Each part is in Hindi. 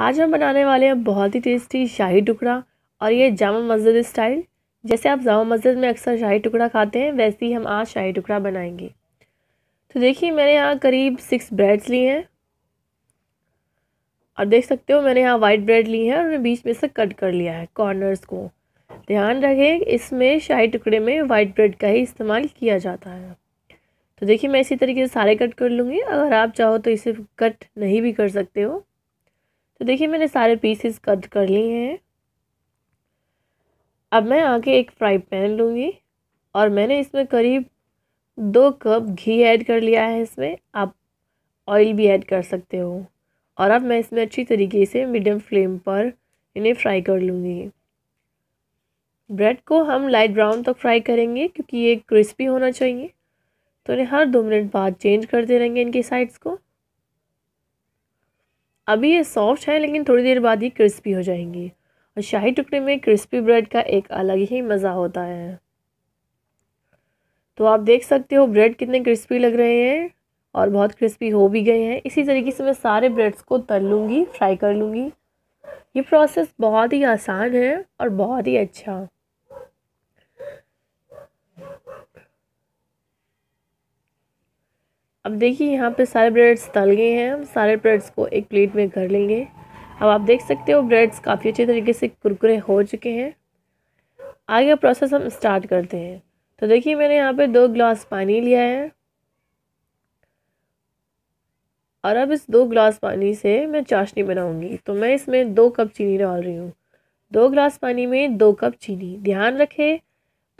आज हम बनाने वाले हैं बहुत ही टेस्टी शाही टुकड़ा और ये जामा मस्जिद स्टाइल जैसे आप जामा मस्जिद में अक्सर शाही टुकड़ा खाते हैं वैसे ही हम आज शाही टुकड़ा बनाएंगे तो देखिए मैंने यहाँ करीब सिक्स ब्रेड्स लिए हैं और देख सकते हो मैंने यहाँ वाइट ब्रेड ली है और उन्हें बीच में से कट कर लिया है कॉर्नर्स को ध्यान रखें इसमें शाही टुकड़े में वाइट ब्रेड का ही इस्तेमाल किया जाता है तो देखिए मैं इसी तरीके से सारे कट कर लूँगी अगर आप चाहो तो इसे कट नहीं भी कर सकते हो तो देखिए मैंने सारे पीसेस कट कर लिए हैं अब मैं आके एक फ्राई पैन लूँगी और मैंने इसमें करीब दो कप घी ऐड कर लिया है इसमें आप ऑयल भी ऐड कर सकते हो और अब मैं इसमें अच्छी तरीके से मीडियम फ्लेम पर इन्हें फ्राई कर लूँगी ब्रेड को हम लाइट ब्राउन तक फ्राई करेंगे क्योंकि ये क्रिस्पी होना चाहिए तो इन्हें हर दो मिनट बाद चेंज करते रहेंगे इनके साइड्स को अभी ये सॉफ्ट है लेकिन थोड़ी देर बाद ही क्रिस्पी हो जाएंगी और शाही टुकड़े में क्रिस्पी ब्रेड का एक अलग ही मज़ा होता है तो आप देख सकते हो ब्रेड कितने क्रिस्पी लग रहे हैं और बहुत क्रिस्पी हो भी गए हैं इसी तरीके से मैं सारे ब्रेड्स को तल लूँगी फ्राई कर लूँगी ये प्रोसेस बहुत ही आसान है और बहुत ही अच्छा अब देखिए यहाँ पे सारे ब्रेड्स तल गए हैं हम सारे ब्रेड्स को एक प्लेट में कर लेंगे अब आप देख सकते हो ब्रेड्स काफ़ी अच्छे तरीके से कुरकुरे हो चुके हैं आगे प्रोसेस हम स्टार्ट करते हैं तो देखिए मैंने यहाँ पे दो ग्लास पानी लिया है और अब इस दो ग्लास पानी से मैं चाशनी बनाऊंगी तो मैं इसमें दो कप चीनी डाल रही हूँ दो ग्लास पानी में दो कप चीनी ध्यान रखें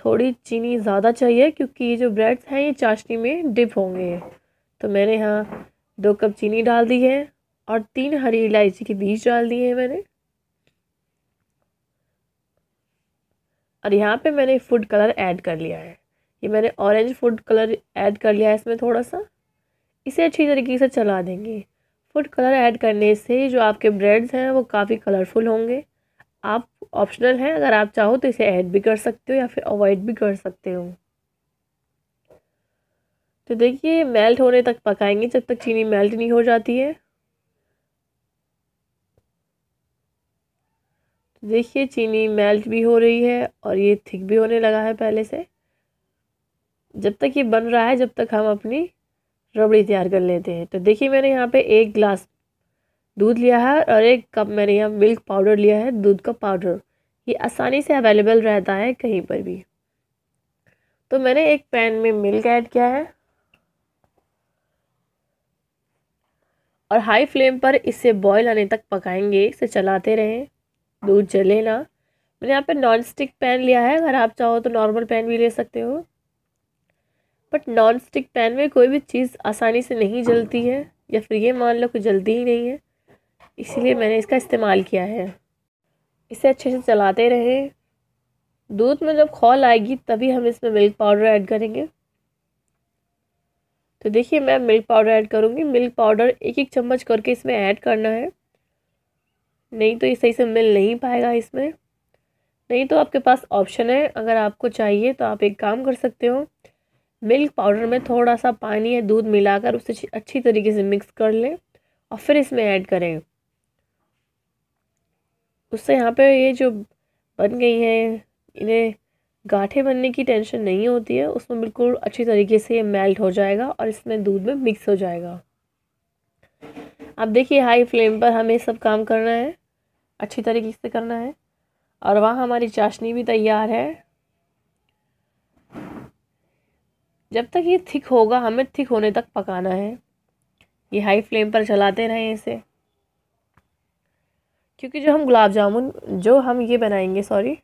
थोड़ी चीनी ज़्यादा चाहिए क्योंकि ये जो ब्रेड्स हैं ये चाशनी में डिप होंगे तो मैंने यहाँ दो कप चीनी डाल दी है और तीन हरी इलायची के बीज डाल दिए हैं मैंने और यहाँ पे मैंने फूड कलर ऐड कर लिया है ये मैंने ऑरेंज फूड कलर ऐड कर लिया है इसमें थोड़ा सा इसे अच्छी तरीके से चला देंगे फूड कलर ऐड करने से जो आपके ब्रेड्स हैं वो काफ़ी कलरफुल होंगे आप ऑप्शनल हैं अगर आप चाहो तो इसे ऐड भी कर सकते हो या फिर अवॉइड भी कर सकते हो तो देखिए मेल्ट होने तक पकाएंगे जब तक चीनी मेल्ट नहीं हो जाती है तो देखिए चीनी मेल्ट भी हो रही है और ये थिक भी होने लगा है पहले से जब तक ये बन रहा है जब तक हम अपनी रबड़ी तैयार कर लेते हैं तो देखिए मैंने यहाँ पे एक ग्लास दूध लिया है और एक कप मैंने यहाँ मिल्क पाउडर लिया है दूध का पाउडर ये आसानी से अवेलेबल रहता है कहीं पर भी तो मैंने एक पैन में मिल्क ऐड किया है और हाई फ्लेम पर इसे बॉयल आने तक पकाएंगे इसे चलाते रहें दूध जले ना मैंने यहाँ पे नॉन स्टिक पैन लिया है अगर आप चाहो तो नॉर्मल पैन भी ले सकते हो बट नॉन स्टिक पैन में कोई भी चीज़ आसानी से नहीं जलती है या फिर ये मान लो कि जलती ही नहीं है इसीलिए मैंने इसका इस्तेमाल किया है इसे अच्छे से चलाते रहें दूध में जब खोल आएगी तभी हम इसमें मिल्क पाउडर ऐड करेंगे तो देखिए मैं मिल्क पाउडर ऐड करूँगी मिल्क पाउडर एक एक चम्मच करके इसमें ऐड करना है नहीं तो ये सही से मिल नहीं पाएगा इसमें नहीं तो आपके पास ऑप्शन है अगर आपको चाहिए तो आप एक काम कर सकते हो मिल्क पाउडर में थोड़ा सा पानी या दूध मिलाकर उसे अच्छी तरीके से मिक्स कर लें और फिर इसमें ऐड करें उससे यहाँ पे ये जो बन गई हैं इन्हें गाठे बनने की टेंशन नहीं होती है उसमें बिल्कुल अच्छी तरीके से ये मेल्ट हो जाएगा और इसमें दूध में मिक्स हो जाएगा अब देखिए हाई फ्लेम पर हमें सब काम करना है अच्छी तरीके से करना है और वहाँ हमारी चाशनी भी तैयार है जब तक ये थिक होगा हमें थिक होने तक पकाना है ये हाई फ्लेम पर चलाते रहें इसे क्योंकि जो हम गुलाब जामुन जो हम ये बनाएंगे सॉरी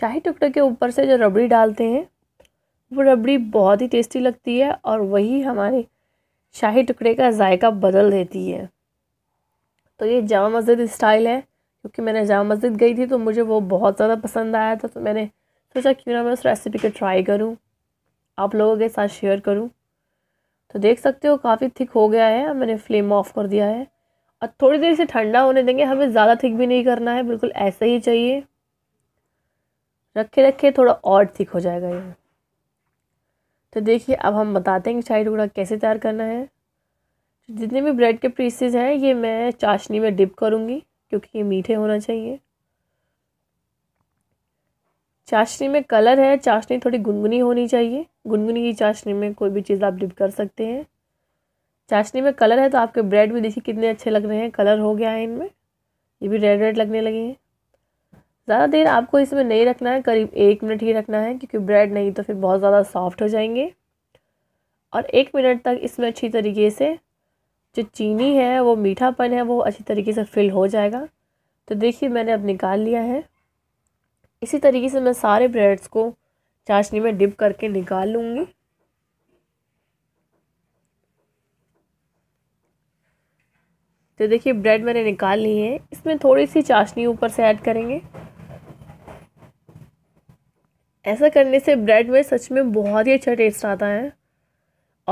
शाही टुकड़े के ऊपर से जो रबड़ी डालते हैं वो रबड़ी बहुत ही टेस्टी लगती है और वही हमारे शाही टुकड़े का जायका बदल देती है तो ये जामा मस्जिद स्टाइल है क्योंकि मैंने जामा मस्जिद गई थी तो मुझे वो बहुत ज़्यादा पसंद आया था तो मैंने सोचा क्यों ना मैं उस रेसिपी को ट्राई करूँ आप लोगों के साथ शेयर करूँ तो देख सकते हो काफ़ी थिक हो गया है मैंने फ्लेम ऑफ कर दिया है और थोड़ी देर से ठंडा होने देंगे हमें ज़्यादा थिक भी नहीं करना है बिल्कुल ऐसे ही चाहिए रखे रखे थोड़ा और ठीक हो जाएगा ये तो देखिए अब हम बताते हैं कि शाही टुकड़ा कैसे तैयार करना है जितने भी ब्रेड के पीसेज हैं ये मैं चाशनी में डिप करूँगी क्योंकि ये मीठे होना चाहिए चाशनी में कलर है चाशनी थोड़ी गुनगुनी होनी चाहिए गुनगुनी की चाशनी में कोई भी चीज़ आप डिप कर सकते हैं चाशनी में कलर है तो आपके ब्रेड भी देखिए कितने अच्छे लग रहे हैं कलर हो गया है इनमें ये भी रेड रेड लगने लगे हैं ज़्यादा देर आपको इसमें नहीं रखना है करीब एक मिनट ही रखना है क्योंकि ब्रेड नहीं तो फिर बहुत ज़्यादा सॉफ्ट हो जाएंगे और एक मिनट तक इसमें अच्छी तरीके से जो चीनी है वो मीठापन है वो अच्छी तरीके से फिल हो जाएगा तो देखिए मैंने अब निकाल लिया है इसी तरीके से मैं सारे ब्रेड्स को चाशनी में डिप करके निकाल लूँगी तो देखिए ब्रेड मैंने निकाल ली है इसमें थोड़ी सी चाशनी ऊपर से ऐड करेंगे ऐसा करने से ब्रेड में सच में बहुत ही अच्छा टेस्ट आता है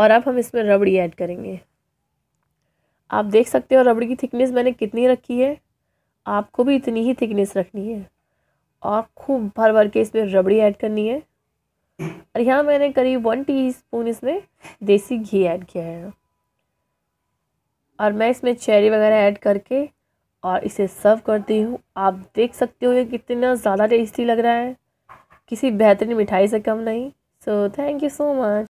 और अब हम इसमें रबड़ी ऐड करेंगे आप देख सकते हो रबड़ी की थिकनेस मैंने कितनी रखी है आपको भी इतनी ही थिकनेस रखनी है और खूब भर भर के इसमें रबड़ी ऐड करनी है और यहाँ मैंने करीब वन टीस्पून इसमें देसी घी ऐड किया है और मैं इसमें चेरी वगैरह ऐड करके और इसे सर्व करती हूँ आप देख सकते हो ये कितना ज़्यादा टेस्टी लग रहा है किसी बेहतरीन मिठाई से कम नहीं so thank you so much